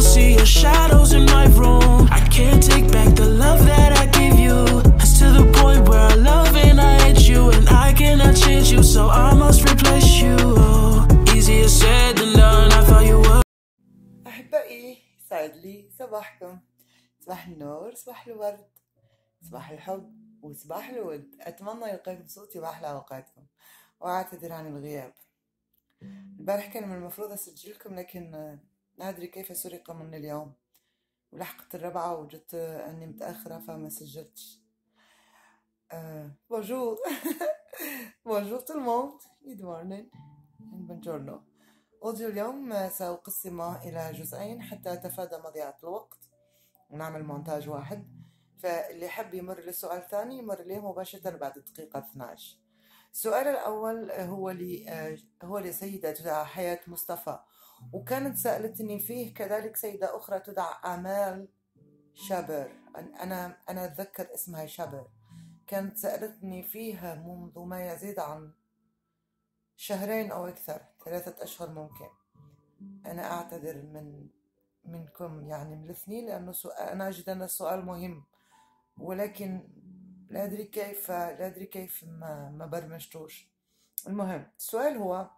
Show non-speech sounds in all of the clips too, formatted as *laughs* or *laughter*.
still see your shadows in my room. I can't take back the love that I gave you. It's to the point where I love and I hate you, and I cannot change you, so I must replace you. Easier said than done. I thought you were. أحبائي سعد لي صباحكم صباح النور صباح الورد صباح الحب وصباح الود أتمنى يلقاكم صوتي بأحلى أوقاتكم وأعتذر عن الغياب البارح كان من المفروض أسجلكم لكن لا أدري كيف سرق مني اليوم ولحقت الربعة وجدت أني متأخرة فما سجلتش بونجور بونجور تو الموند جود مورنين بونجورنو أوديو اليوم سأقسمه إلى جزئين حتى أتفادى مضيعة الوقت ونعمل مونتاج واحد فاللي يحب يمر للسؤال الثاني يمر ليه مباشرة بعد الدقيقة 12 السؤال الأول هو لي آه، هو لسيدة حياة مصطفى وكانت سألتني فيه كذلك سيدة أخرى تدعى آمال شابر أنا أنا أتذكر اسمها شابر كانت سألتني فيها منذ ما يزيد عن شهرين أو أكثر ثلاثة أشهر ممكن أنا أعتذر من منكم يعني من الاثنين لأنه سؤال أنا أجد أن السؤال مهم ولكن لا أدري كيف لا أدري كيف ما ما برمجتوش المهم السؤال هو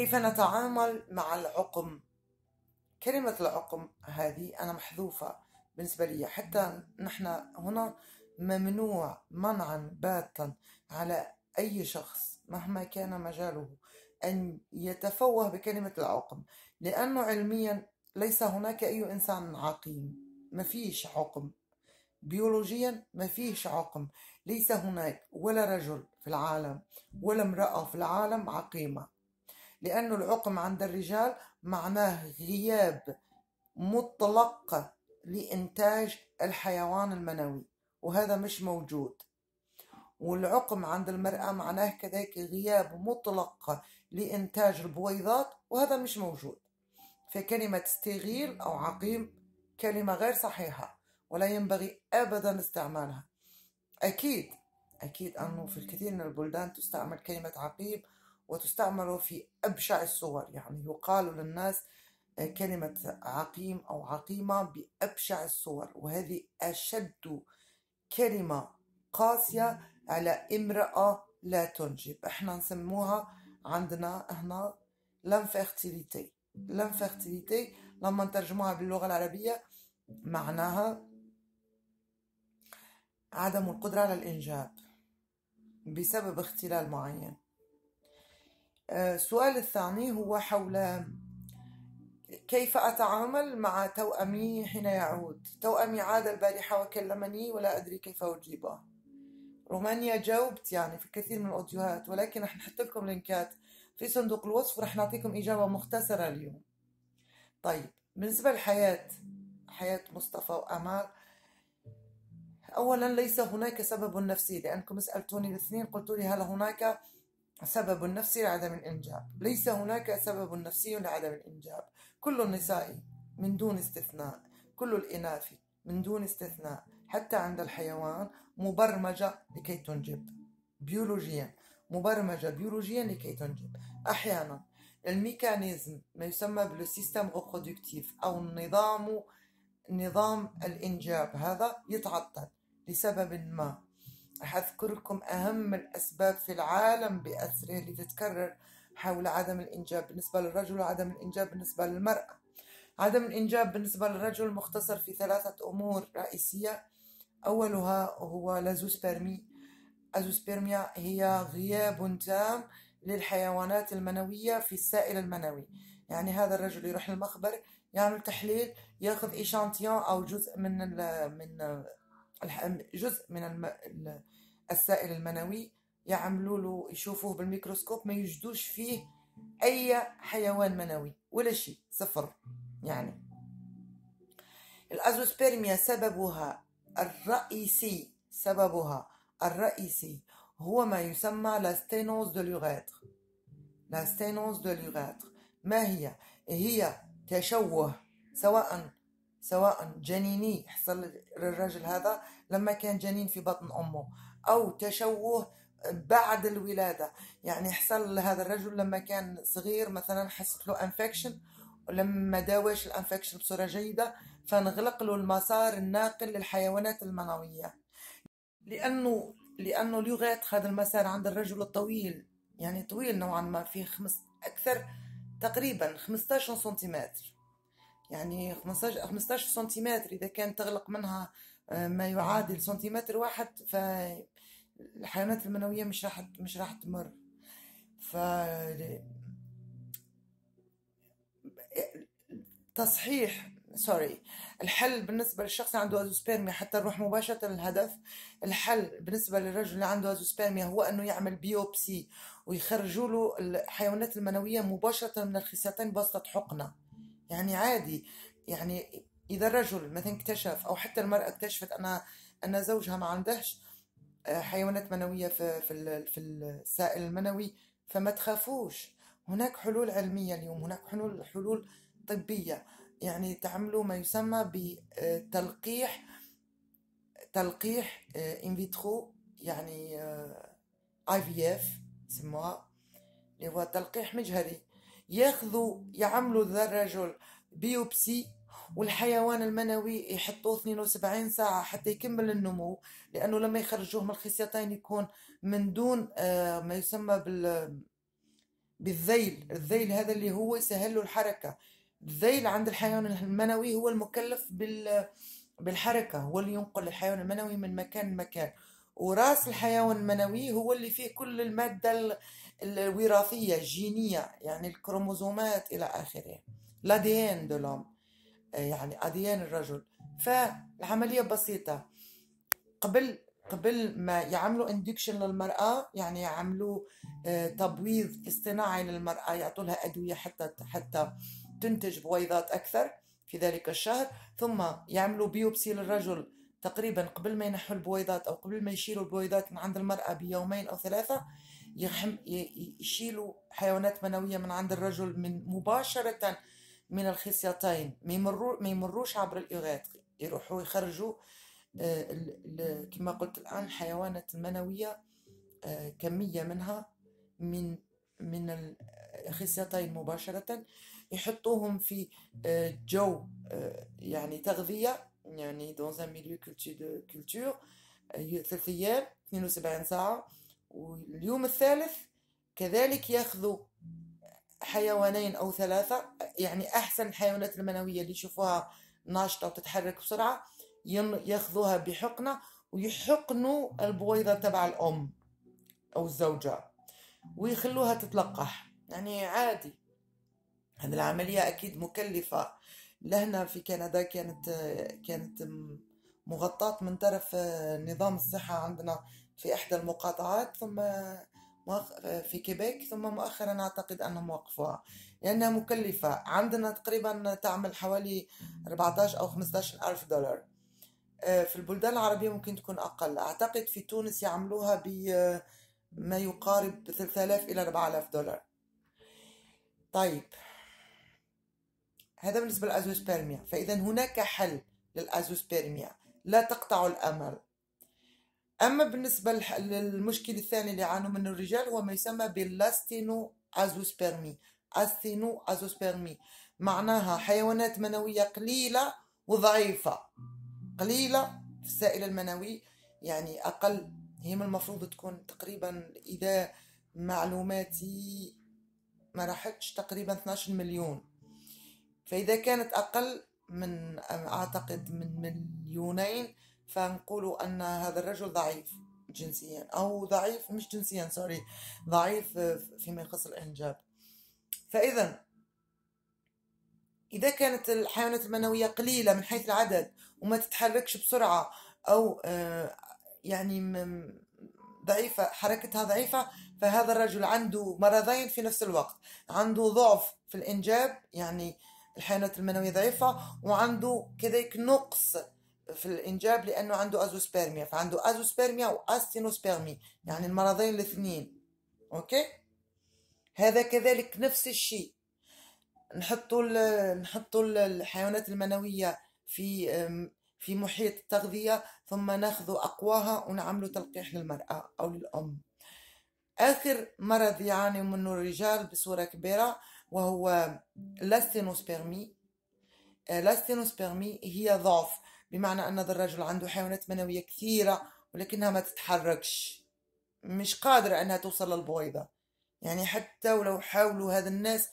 كيف نتعامل مع العقم كلمة العقم هذه أنا محذوفة بالنسبة لي حتى نحن هنا ممنوع منعا باتا على أي شخص مهما كان مجاله أن يتفوه بكلمة العقم لأنه علميا ليس هناك أي إنسان عقيم مفيش عقم بيولوجيا مفيش عقم ليس هناك ولا رجل في العالم ولا امرأة في العالم عقيمة لأن العقم عند الرجال معناه غياب مطلق لإنتاج الحيوان المنوي وهذا مش موجود والعقم عند المرأة معناه كذلك غياب مطلق لإنتاج البويضات وهذا مش موجود فكلمة استغيل أو عقيم كلمة غير صحيحة ولا ينبغي أبدا استعمالها أكيد أكيد أنه في الكثير من البلدان تستعمل كلمة عقيم وتستعمل في أبشع الصور يعني يقال للناس آه، كلمة عقيم أو عقيمة بأبشع الصور وهذه أشد كلمة قاسية على امرأة لا تنجب احنا نسموها عندنا هنا لانفيرتيليتي لانفيرتيليتي لما نترجموها باللغة العربية معناها عدم القدرة على الإنجاب بسبب اختلال معين آه، السؤال الثاني هو حول كيف أتعامل مع توأمي حين يعود توأمي عاد البارحة وكلمني ولا أدري كيف أجيبه رومانيا جاوبت يعني في كثير من الأوديوهات ولكن رح نحط لكم لينكات في صندوق الوصف رح نعطيكم إجابة مختصرة اليوم طيب بالنسبة لحياة حياة مصطفى وأمال أولا ليس هناك سبب نفسي لأنكم سألتوني الاثنين قلتوا لي هل هناك سبب نفسي لعدم الإنجاب ليس هناك سبب نفسي لعدم الإنجاب كل النساء من دون استثناء كل الإناث من دون استثناء حتى عند الحيوان مبرمجة لكي تنجب بيولوجيا مبرمجة بيولوجيا لكي تنجب أحيانا الميكانيزم ما يسمى بالسيستم ريبرودكتيف أو النظام نظام الإنجاب هذا يتعطل لسبب ما رح أهم الأسباب في العالم بأسره اللي تتكرر حول عدم الإنجاب بالنسبة للرجل وعدم الإنجاب بالنسبة للمرأة عدم الإنجاب بالنسبة للرجل مختصر في ثلاثة أمور رئيسية أولها هو لازوسبرمي أزوسبرميا هي غياب تام للحيوانات المنوية في السائل المنوي يعني هذا الرجل يروح للمخبر يعمل تحليل ياخذ ايشانتيون او جزء من الـ من الـ جزء من الـ السائل المنوي يعملوا له يشوفوه بالميكروسكوب ما يجدوش فيه اي حيوان منوي ولا شيء صفر يعني الازوسبيرميا سببها الرئيسي سببها الرئيسي هو ما يسمى لا ستينوز دو لوغاتر لا ستينوز دو لوغاتر ما هي هي تشوه سواء سواء جنيني حصل للراجل هذا لما كان جنين في بطن امه أو تشوه بعد الولادة يعني حصل لهذا الرجل لما كان صغير مثلا حصل له انفكشن ولما داواش الانفكشن بصورة جيدة فنغلق له المسار الناقل للحيوانات المنوية لأنه لأنه اليوغات هذا المسار عند الرجل الطويل يعني طويل نوعا ما فيه خمس أكثر تقريبا 15 سنتيمتر يعني 15 سنتيمتر إذا كان تغلق منها آه، ما يعادل سنتيمتر واحد في الحيوانات المنوية مش راح مش راح تمر ف تصحيح سوري الحل بالنسبة للشخص اللي عنده أزوسبيرميا حتى نروح مباشرة للهدف الحل بالنسبة للرجل اللي عنده أزوسبيرميا هو أنه يعمل بيوبسي ويخرجوا له الحيوانات المنوية مباشرة من الخصيتين بواسطة حقنة يعني عادي يعني إذا الرجل مثلا اكتشف أو حتى المرأة اكتشفت أن أن زوجها ما عندهش حيوانات منوية في, في, في السائل المنوي فما تخافوش هناك حلول علمية اليوم هناك حلول حلول طبية يعني تعملوا ما يسمى بتلقيح تلقيح انفيترو آه، يعني اي في اف اللي هو تلقيح مجهري ياخذوا يعملوا ذا الرجل بيوبسي والحيوان المنوي يحطوه 72 ساعة حتى يكمل النمو لأنه لما يخرجوه من الخصيتين يكون من دون آه، ما يسمى بال بالذيل الذيل هذا اللي هو يسهل له الحركة الذيل عند الحيوان المنوي هو المكلف بال بالحركة هو اللي ينقل الحيوان المنوي من مكان لمكان وراس الحيوان المنوي هو اللي فيه كل المادة الوراثية الجينية يعني الكروموزومات إلى آخره لادين دو لوم يعني أديان الرجل فالعملية بسيطة قبل قبل ما يعملوا اندكشن للمرأة يعني يعملوا آه، تبويض اصطناعي للمرأة يعطوا لها أدوية حتى حتى تنتج بويضات أكثر في ذلك الشهر ثم يعملوا بيوبسي للرجل تقريبا قبل ما ينحوا البويضات أو قبل ما يشيلوا البويضات من عند المرأة بيومين أو ثلاثة يشيلوا حيوانات منوية من عند الرجل من مباشرة من الخصيتين ما ما يمروش عبر الاغاث يروحوا يخرجوا آه، كما قلت الان الحيوانات المنويه آه، كميه منها من من الخصيتين مباشره يحطوهم في آه، جو يعني تغذيه يعني dans un milieu de culture ثلاث ايام 72 ساعه واليوم الثالث كذلك ياخذوا حيوانين أو ثلاثة يعني أحسن الحيوانات المنوية اللي يشوفوها ناشطة وتتحرك بسرعة ياخذوها بحقنة ويحقنوا البويضة تبع الأم أو الزوجة ويخلوها تتلقح يعني عادي هذه العملية أكيد مكلفة لهنا في كندا كانت كانت مغطاة من طرف نظام الصحة عندنا في إحدى المقاطعات ثم في كيبيك ثم مؤخرا أعتقد أنهم وقفوها لأنها مكلفة عندنا تقريبا تعمل حوالي 14 أو 15 ألف دولار آه، في البلدان العربية ممكن تكون أقل أعتقد في تونس يعملوها بما آه، يقارب 3000 إلى 4000 دولار طيب هذا بالنسبة للأزوسبيرميا فإذا هناك حل للأزوسبيرميا لا تقطعوا الأمل أما بالنسبة للمشكل الثاني اللي يعانوا منه الرجال هو ما يسمى باللاستينو أزوسبرمي أستينو أزوسبرمي معناها حيوانات منوية قليلة وضعيفة قليلة في السائل المنوي يعني أقل هي من المفروض تكون تقريبا إذا معلوماتي ما راحتش تقريبا 12 مليون فإذا كانت أقل من أعتقد من مليونين فنقول أن هذا الرجل ضعيف جنسيا أو ضعيف مش جنسيا سوري ضعيف فيما يخص الإنجاب فإذا إذا كانت الحيوانات المنوية قليلة من حيث العدد وما تتحركش بسرعة أو آه، يعني ضعيفة حركتها ضعيفة فهذا الرجل عنده مرضين في نفس الوقت عنده ضعف في الإنجاب يعني الحيوانات المنوية ضعيفة وعنده كذلك نقص في الانجاب لانه عنده ازوسبيرميا فعنده ازوسبيرميا واستينوسبيرمي يعني المرضين الاثنين اوكي هذا كذلك نفس الشيء نحطوا نحطوا الحيوانات المنويه في في محيط التغذيه ثم ناخذ اقواها ونعملوا تلقيح للمراه او للام اخر مرض يعاني منه الرجال بصوره كبيره وهو لاستينوسبيرمي لاستينوسبيرمي هي ضعف بمعنى أن هذا الرجل عنده حيوانات منوية كثيرة ولكنها ما تتحركش مش قادرة أنها توصل للبويضة يعني حتى ولو حاولوا هذا الناس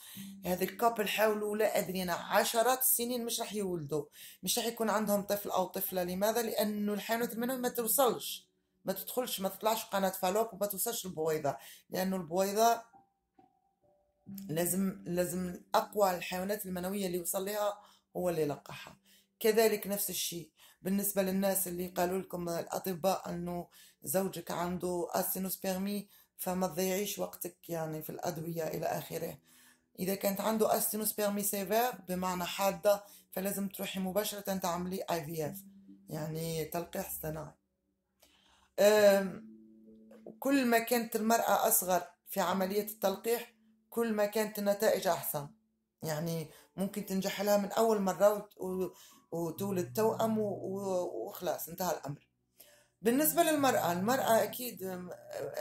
هذا الكابل حاولوا لا أدري أنا عشرات السنين مش راح يولدوا مش راح يكون عندهم طفل أو طفلة لماذا؟ لأنه الحيوانات المنوية ما توصلش ما تدخلش ما تطلعش قناة فالوب وما توصلش البويضة لأنه البويضة لازم لازم أقوى الحيوانات المنوية اللي يوصل لها هو اللي يلقحها كذلك نفس الشيء بالنسبة للناس اللي قالوا لكم الأطباء أنه زوجك عنده أستينوسبيرمي فما تضيعيش وقتك يعني في الأدوية إلى آخره إذا كانت عنده أستينوسبيرمي سيفير بمعنى حادة فلازم تروحي مباشرة تعملي اي في اف يعني تلقيح صناعي كل ما كانت المرأة أصغر في عملية التلقيح كل ما كانت النتائج أحسن يعني ممكن تنجح لها من أول مرة وتولد توأم وخلاص انتهى الأمر بالنسبة للمرأة المرأة أكيد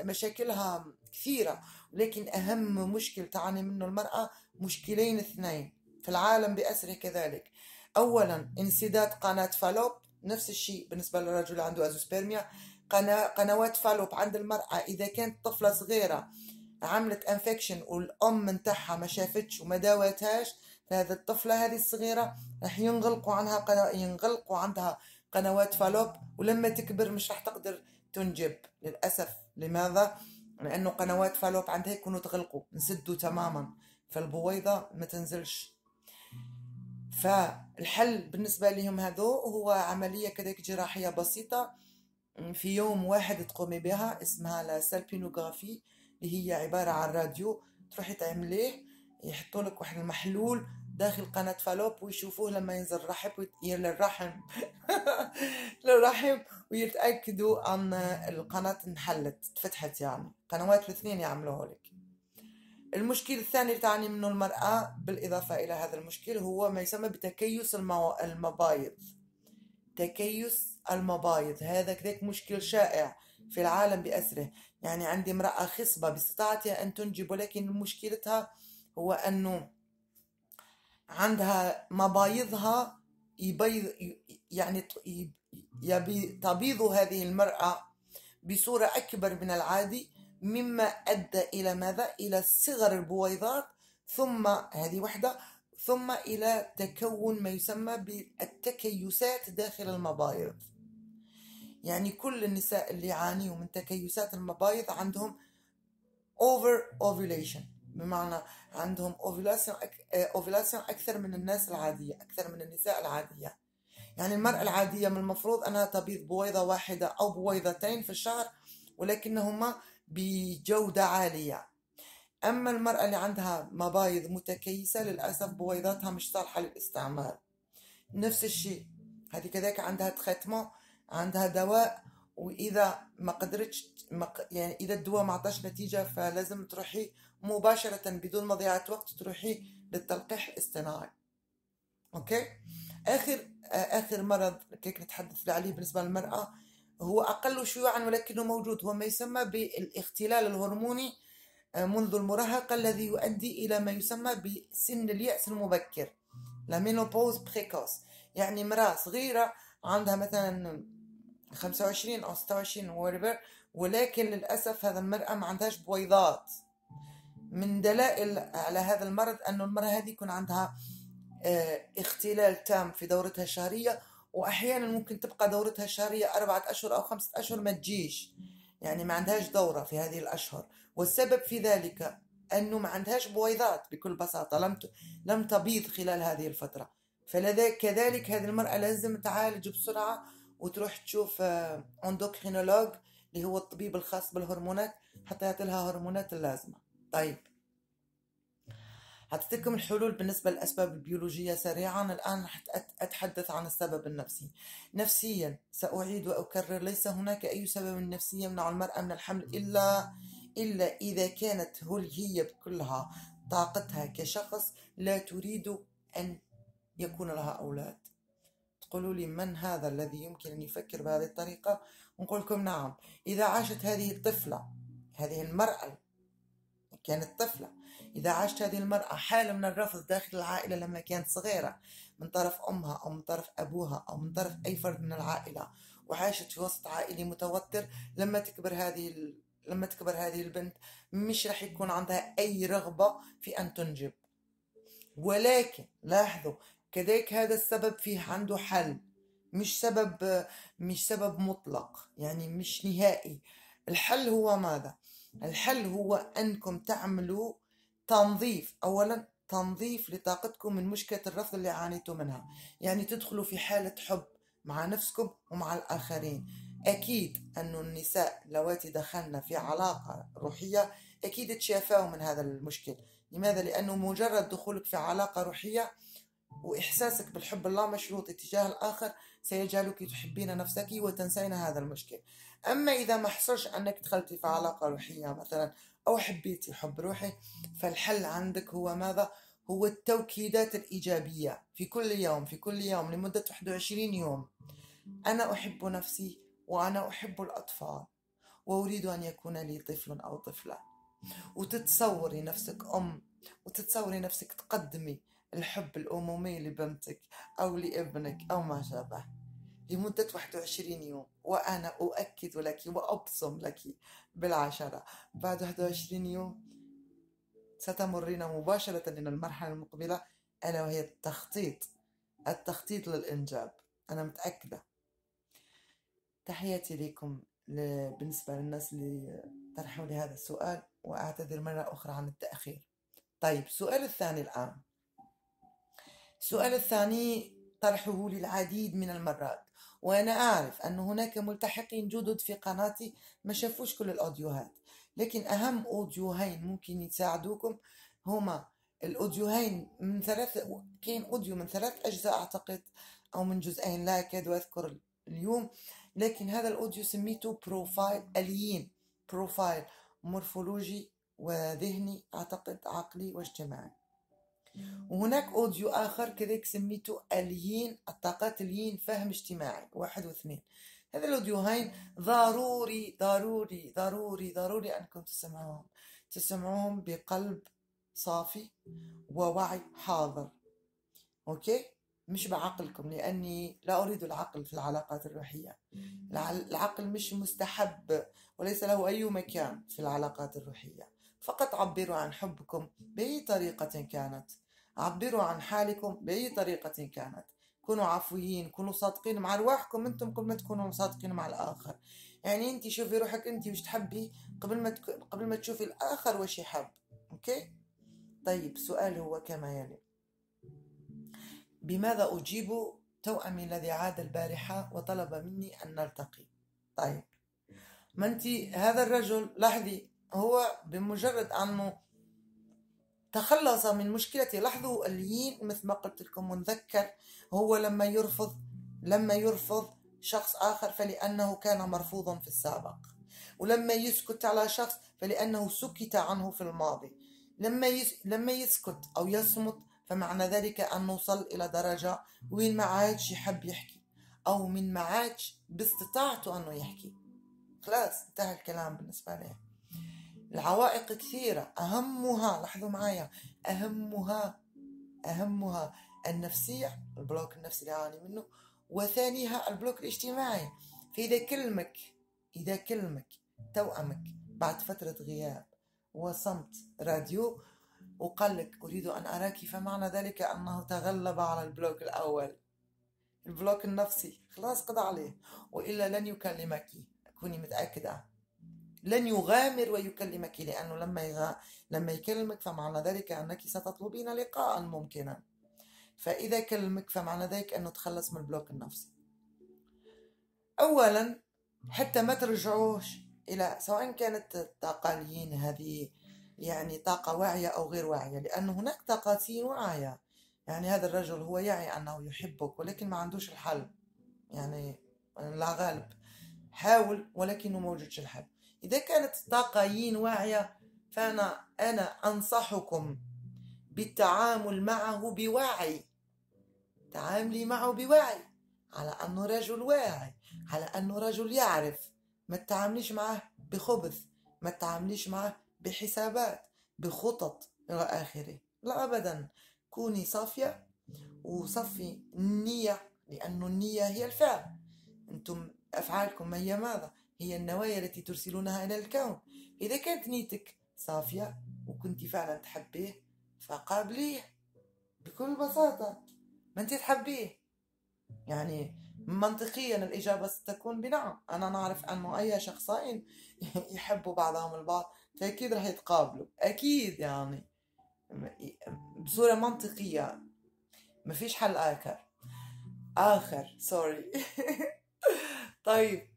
مشاكلها كثيرة لكن أهم مشكل تعاني منه المرأة مشكلين اثنين في العالم بأسره كذلك أولا انسداد قناة فالوب نفس الشيء بالنسبة للرجل عنده أزوسبيرميا قناة قنوات فالوب عند المرأة إذا كانت طفلة صغيرة عملت انفكشن والام نتاعها ما شافتش وما داوتهاش فهذا الطفله هذه الصغيره راح ينغلقوا عنها قنا... ينغلقوا عندها قنوات فالوب ولما تكبر مش راح تقدر تنجب للاسف لماذا لانه قنوات فالوب عندها يكونوا تغلقوا نسدوا تماما فالبويضه ما تنزلش فالحل بالنسبه لهم هذو هو عمليه كذلك جراحيه بسيطه في يوم واحد تقومي بها اسمها لا سالبينوغرافي اللي هي عبارة عن راديو تروحي تعمليه يحطوا لك واحد المحلول داخل قناة فالوب ويشوفوه لما ينزل الرحم للرحم *laughs* للرحم ويتأكدوا أن القناة انحلت تفتحت يعني قنوات الاثنين يعملوه لك المشكل الثاني اللي تعاني منه المرأة بالإضافة إلى هذا المشكل هو ما يسمى بتكيس المو... المبايض تكيس المبايض هذا كذلك مشكل شائع في العالم بأسره يعني عندي امرأة خصبة باستطاعتها أن تنجب ولكن مشكلتها هو أنه عندها مبايضها يبيض يعني يبي تبيض هذه المرأة بصورة أكبر من العادي مما أدى إلى ماذا؟ إلى صغر البويضات ثم هذه وحدة ثم إلى تكون ما يسمى بالتكيسات داخل المبايض يعني كل النساء اللي يعانيوا من تكيسات المبايض عندهم over ovulation بمعنى عندهم اوفيلاسيون آه، اكثر من الناس العاديه اكثر من النساء العاديه يعني المراه العاديه من المفروض انها تبيض بويضه واحده او بويضتين في الشهر ولكنهما بجوده عاليه اما المراه اللي عندها مبايض متكيسه للاسف بويضاتها مش صالحه للاستعمال نفس الشيء هذه كذلك عندها تريتمون عندها دواء واذا ما قدرتش يعني اذا الدواء ما عطاش نتيجه فلازم تروحي مباشره بدون مضيعه وقت تروحي للتلقيح الاصطناعي اوكي اخر اخر مرض كيك نتحدث عليه بالنسبه للمراه هو اقل شيوعا ولكنه موجود هو ما يسمى بالاختلال الهرموني آه، منذ المراهقه الذي يؤدي الى ما يسمى بسن الياس المبكر لا مينوبوز بريكوس يعني امراه صغيره عندها مثلا 25 او 26 وريفر ولكن للاسف هذا المراه ما عندهاش بويضات من دلائل على هذا المرض انه المراه هذه يكون عندها آه، اختلال تام في دورتها الشهريه واحيانا ممكن تبقى دورتها الشهريه أربعة اشهر او خمسة اشهر ما تجيش يعني ما عندهاش دوره في هذه الاشهر والسبب في ذلك انه ما عندهاش بويضات بكل بساطه لم لم تبيض خلال هذه الفتره فلذلك كذلك هذه المراه لازم تعالج بسرعه وتروح تشوف اندوكرينولوج آه، اللي هو الطبيب الخاص بالهرمونات حتى يعطيلها هرمونات اللازمة طيب حطيت لكم الحلول بالنسبة للأسباب البيولوجية سريعا الآن أتحدث عن السبب النفسي نفسيا سأعيد وأكرر ليس هناك أي سبب نفسي يمنع المرأة من الحمل إلا إلا إذا كانت هي بكلها طاقتها كشخص لا تريد أن يكون لها أولاد تقولوا لي من هذا الذي يمكن أن يفكر بهذه الطريقة نقول لكم نعم إذا عاشت هذه الطفلة هذه المرأة كانت طفلة إذا عاشت هذه المرأة حالة من الرفض داخل العائلة لما كانت صغيرة من طرف أمها أو من طرف أبوها أو من طرف أي فرد من العائلة وعاشت في وسط عائلي متوتر لما تكبر هذه لما تكبر هذه البنت مش راح يكون عندها أي رغبة في أن تنجب ولكن لاحظوا كذلك هذا السبب فيه عنده حل مش سبب مش سبب مطلق يعني مش نهائي الحل هو ماذا الحل هو أنكم تعملوا تنظيف أولا تنظيف لطاقتكم من مشكلة الرفض اللي عانيتوا منها يعني تدخلوا في حالة حب مع نفسكم ومع الآخرين أكيد أن النساء لواتي دخلنا في علاقة روحية أكيد تشافاو من هذا المشكل لماذا؟ لأنه مجرد دخولك في علاقة روحية وإحساسك بالحب اللامشروط اتجاه الآخر سيجعلك تحبين نفسك وتنسين هذا المشكل أما إذا ما حصلش أنك دخلتي في علاقة روحية مثلا أو حبيتي حب روحي فالحل عندك هو ماذا؟ هو التوكيدات الإيجابية في كل يوم في كل يوم لمدة 21 يوم أنا أحب نفسي وأنا أحب الأطفال وأريد أن يكون لي طفل أو طفلة وتتصوري نفسك أم وتتصوري نفسك تقدمي الحب الأمومي لبنتك أو لابنك أو ما شابه لمدة 21 يوم وأنا أؤكد لك وأبصم لك بالعشرة بعد 21 يوم ستمرين مباشرة إلى المرحلة المقبلة ألا وهي التخطيط التخطيط للإنجاب أنا متأكدة تحياتي لكم بالنسبة للناس اللي طرحوا لي هذا السؤال وأعتذر مرة أخرى عن التأخير طيب السؤال الثاني الآن السؤال الثاني طرحه لي العديد من المرات وأنا أعرف أن هناك ملتحقين جدد في قناتي ما شافوش كل الأوديوهات لكن أهم أوديوهين ممكن يساعدوكم هما الأوديوهين من ثلاث كاين أوديو من ثلاث أجزاء أعتقد أو من جزئين لا أكاد أذكر اليوم لكن هذا الأوديو سميته بروفايل أليين بروفايل مورفولوجي وذهني أعتقد عقلي واجتماعي وهناك اوديو اخر كذلك سميته الين الطاقات الين فهم اجتماعي واحد واثنين هذا الاوديو هاين ضروري ضروري ضروري ضروري انكم تسمعوهم تسمعوهم بقلب صافي ووعي حاضر اوكي مش بعقلكم لاني لا اريد العقل في العلاقات الروحيه العقل مش مستحب وليس له اي مكان في العلاقات الروحيه فقط عبروا عن حبكم باي طريقه كانت عبروا عن حالكم بأي طريقة كانت كونوا عفويين كونوا صادقين مع رواحكم انتم قبل ما تكونوا صادقين مع الاخر يعني انت شوفي روحك انت وش تحبي قبل ما تك... قبل ما تشوفي الاخر وش يحب اوكي طيب سؤال هو كما يلي بماذا اجيب توأمي الذي عاد البارحه وطلب مني ان نلتقي طيب ما انت هذا الرجل لاحظي هو بمجرد انه تخلص من مشكلة لحظه اللين مثل ما قلت لكم ونذكر هو لما يرفض لما يرفض شخص آخر فلأنه كان مرفوضا في السابق ولما يسكت على شخص فلأنه سكت عنه في الماضي لما يس... لما يسكت أو يصمت فمعنى ذلك أن نوصل إلى درجة وين ما عادش يحب يحكي أو من ما عادش باستطاعته أنه يحكي خلاص انتهى الكلام بالنسبة ليه العوائق كثيرة أهمها لاحظوا معايا أهمها أهمها النفسية البلوك النفسي اللي عاني منه وثانيها البلوك الاجتماعي فإذا كلمك إذا كلمك توأمك بعد فترة غياب وصمت راديو وقال لك أريد أن أراك فمعنى ذلك أنه تغلب على البلوك الأول البلوك النفسي خلاص قضى عليه وإلا لن يكلمك كوني متأكدة لن يغامر ويكلمك لأنه لما لما يكلمك فمعنى ذلك أنك ستطلبين لقاء ممكنا فإذا كلمك فمعنى ذلك أنه تخلص من البلوك النفسي أولا حتى ما ترجعوش إلى سواء كانت الطاقاليين هذه يعني طاقة واعية أو غير واعية لأن هناك طاقاتين واعية يعني هذا الرجل هو يعي أنه يحبك ولكن ما عندوش الحل يعني لا غالب حاول ولكنه موجودش الحل إذا كانت الطاقة يين واعية فأنا أنا أنصحكم بالتعامل معه بوعي تعاملي معه بوعي على أنه رجل واعي على أنه رجل يعرف ما تتعامليش معه بخبث ما تتعامليش معه بحسابات بخطط إلى آخره لا أبدا كوني صافية وصفي النية لأن النية هي الفعل أنتم أفعالكم ما هي ماذا هي النوايا التي ترسلونها إلى الكون إذا كانت نيتك صافية وكنت فعلا تحبيه فقابليه بكل بساطة ما أنت تحبيه يعني منطقيا الإجابة ستكون بنعم أنا نعرف أن أي شخصين *laughs* يحبوا بعضهم البعض فأكيد راح يتقابلوا أكيد يعني بصورة منطقية ما فيش حل آخر آخر سوري *laughs* طيب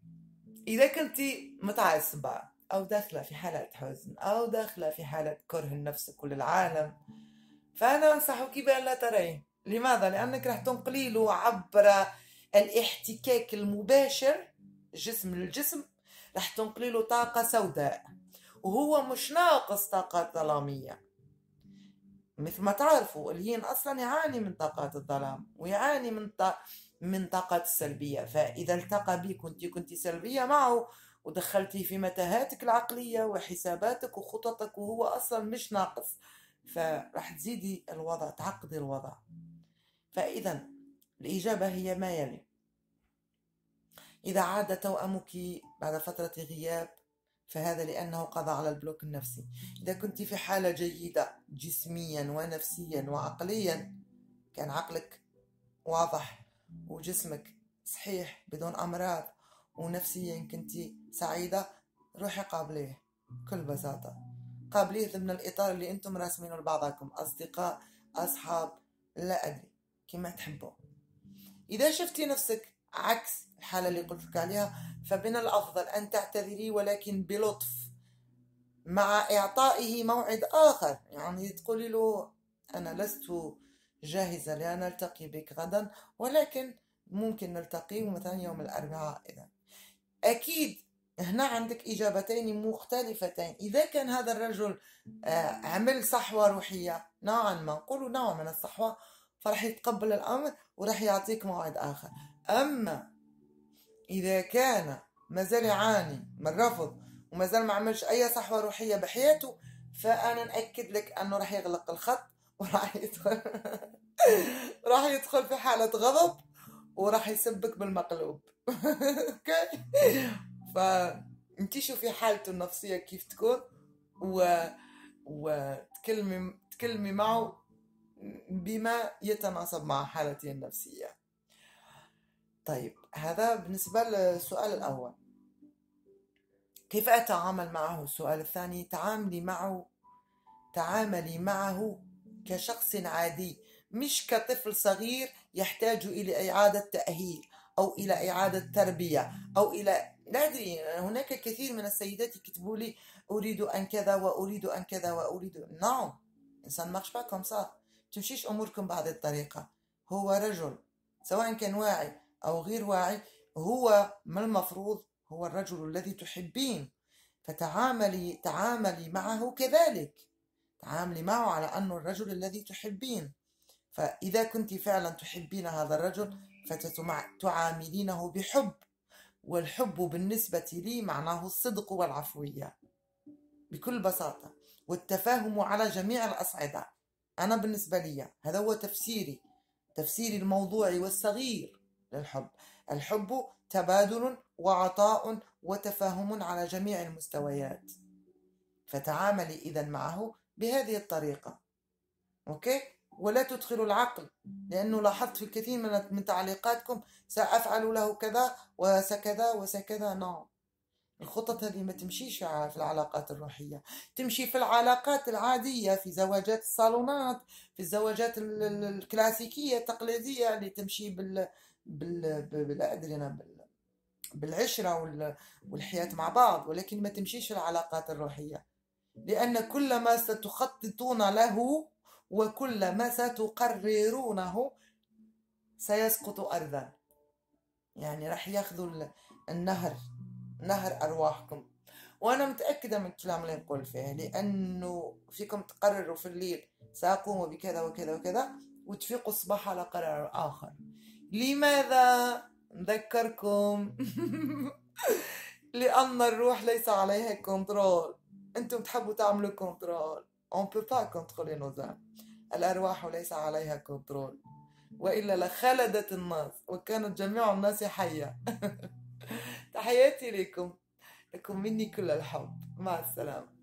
إذا كنت متعصبة أو داخلة في حالة حزن أو داخلة في حالة كره النفس كل العالم فأنا أنصحك بأن لا تريه لماذا؟ لأنك راح تنقلي له عبر الاحتكاك المباشر جسم للجسم راح تنقلي له طاقة سوداء وهو مش ناقص طاقة ظلامية مثل ما تعرفوا الهين أصلا يعاني من طاقات الظلام ويعاني من طاقة من طاقة السلبية فإذا التقى بك كنت كنت سلبية معه ودخلتي في متاهاتك العقلية وحساباتك وخططك وهو أصلا مش ناقص فراح تزيدي الوضع تعقدي الوضع فإذا الإجابة هي ما يلي إذا عاد توأمك بعد فترة غياب فهذا لأنه قضى على البلوك النفسي إذا كنت في حالة جيدة جسميا ونفسيا وعقليا كان عقلك واضح وجسمك صحيح بدون أمراض ونفسيا كنتي سعيدة روحي قابليه بكل بساطة قابليه ضمن الإطار اللي أنتم راسمينه لبعضكم أصدقاء أصحاب لا أدري كما تحبوا إذا شفتي نفسك عكس الحالة اللي قلت لك عليها فمن الأفضل أن تعتذري ولكن بلطف مع إعطائه موعد آخر يعني تقولي له أنا لست جاهزة لنلتقي نلتقي بك غدا ولكن ممكن نلتقي مثلا يوم الأربعاء إذا أكيد هنا عندك إجابتين مختلفتين إذا كان هذا الرجل آه، عمل صحوة روحية نوعا ما نقول نوع من الصحوة فرح يتقبل الأمر ورح يعطيك موعد آخر أما إذا كان مازال يعاني من رفض زال ما عملش أي صحوة روحية بحياته فأنا نأكد لك أنه راح يغلق الخط وراح يدخل *laughs* راح يدخل في حالة غضب وراح يسبك بالمقلوب *laughs* اوكي فانتي شوفي حالته النفسية كيف تكون و وتكلمي تكلمي معه بما يتناسب مع حالته النفسية طيب هذا بالنسبة للسؤال الأول كيف أتعامل معه السؤال الثاني تعاملي معه تعاملي معه كشخص عادي مش كطفل صغير يحتاج إلى إعادة تأهيل أو إلى إعادة تربية أو إلى لا أدري هناك الكثير من السيدات يكتبوا لي أريد أن كذا وأريد أن كذا وأريد نعم إنسان مارش با كوم سا تمشيش أموركم بهذه الطريقة هو رجل سواء كان واعي أو غير واعي هو ما المفروض هو الرجل الذي تحبين فتعاملي تعاملي معه كذلك تعاملي معه على أنه الرجل الذي تحبين فإذا كنت فعلا تحبين هذا الرجل فتتعاملينه بحب والحب بالنسبة لي معناه الصدق والعفوية بكل بساطة والتفاهم على جميع الأصعدة أنا بالنسبة لي هذا هو تفسيري تفسيري الموضوعي والصغير للحب الحب تبادل وعطاء وتفاهم على جميع المستويات فتعاملي إذا معه بهذه الطريقة أوكي ولا تدخلوا العقل لأنه لاحظت في الكثير من من تعليقاتكم سأفعل له كذا وسكذا وسكذا نعم الخطط هذه ما تمشيش في العلاقات الروحية تمشي في العلاقات العادية في زواجات الصالونات في الزواجات الكلاسيكية التقليدية اللي تمشي بال بال, بال... أدري أنا بال... بالعشرة وال... والحياة مع بعض ولكن ما تمشيش العلاقات الروحية لأن كل ما ستخططون له وكل ما ستقررونه سيسقط أرضا يعني راح ياخذوا النهر نهر أرواحكم وأنا متأكدة من الكلام اللي نقول فيه لأنه فيكم تقرروا في الليل سأقوم بكذا وكذا وكذا وتفيقوا الصباح على قرار آخر لماذا نذكركم *laughs* لأن الروح ليس عليها كنترول انتم تحبوا تعملوا كنترول اون بو با كونترولي نوز الارواح ليس عليها كنترول والا لخلدت الناس وكانت جميع الناس حيه *laughs* تحياتي لكم لكم مني كل الحب مع السلامه